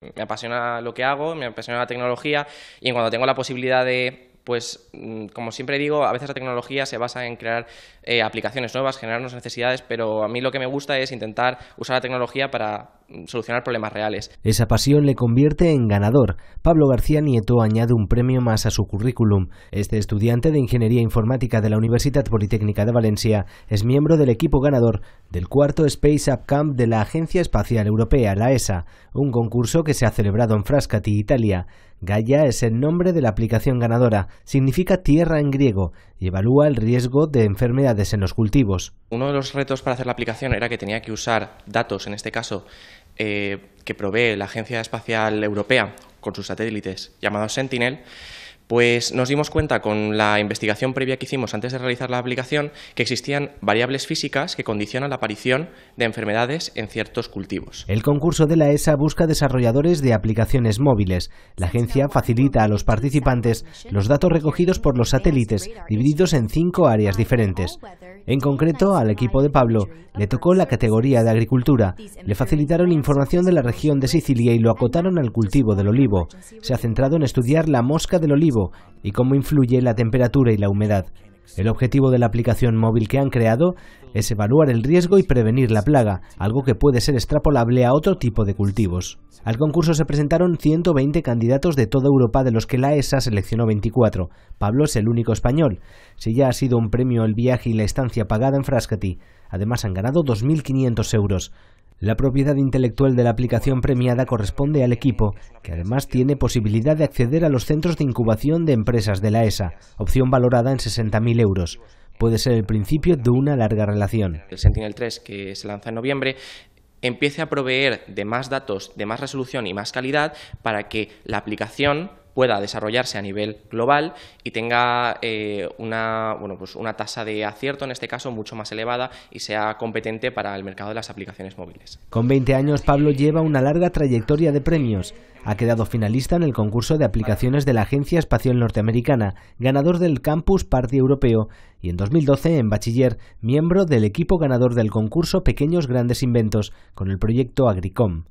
me apasiona lo que hago, me apasiona la tecnología y cuando tengo la posibilidad de pues mm, como siempre digo, a veces la tecnología se basa en crear eh, aplicaciones nuevas, generarnos necesidades, pero a mí lo que me gusta es intentar usar la tecnología para mm, solucionar problemas reales. Esa pasión le convierte en ganador. Pablo García Nieto añade un premio más a su currículum. Este estudiante de Ingeniería Informática de la Universidad Politécnica de Valencia es miembro del equipo ganador del cuarto Space Up Camp de la Agencia Espacial Europea, la ESA, un concurso que se ha celebrado en Frascati, Italia. Gaia es el nombre de la aplicación ganadora, significa tierra en griego y evalúa el riesgo de enfermedades en los cultivos. Uno de los retos para hacer la aplicación era que tenía que usar datos, en este caso, eh, que provee la Agencia Espacial Europea con sus satélites llamados Sentinel pues nos dimos cuenta con la investigación previa que hicimos antes de realizar la aplicación que existían variables físicas que condicionan la aparición de enfermedades en ciertos cultivos. El concurso de la ESA busca desarrolladores de aplicaciones móviles. La agencia facilita a los participantes los datos recogidos por los satélites divididos en cinco áreas diferentes. En concreto, al equipo de Pablo le tocó la categoría de agricultura. Le facilitaron información de la región de Sicilia y lo acotaron al cultivo del olivo. Se ha centrado en estudiar la mosca del olivo y cómo influye la temperatura y la humedad. El objetivo de la aplicación móvil que han creado es evaluar el riesgo y prevenir la plaga, algo que puede ser extrapolable a otro tipo de cultivos. Al concurso se presentaron 120 candidatos de toda Europa, de los que la ESA seleccionó 24. Pablo es el único español. Si ya ha sido un premio el viaje y la estancia pagada en Frascati, además han ganado 2.500 euros. La propiedad intelectual de la aplicación premiada corresponde al equipo, que además tiene posibilidad de acceder a los centros de incubación de empresas de la ESA, opción valorada en 60.000 euros. Puede ser el principio de una larga relación. El Sentinel-3, que se lanza en noviembre, empiece a proveer de más datos, de más resolución y más calidad para que la aplicación pueda desarrollarse a nivel global y tenga eh, una, pues una tasa de acierto, en este caso, mucho más elevada y sea competente para el mercado de las aplicaciones móviles. Con 20 años, Pablo lleva una larga trayectoria de premios. Ha quedado finalista en el concurso de aplicaciones de la Agencia Espacial Norteamericana, ganador del Campus Party Europeo y en 2012 en Bachiller, miembro del equipo ganador del concurso Pequeños Grandes Inventos con el proyecto Agricom.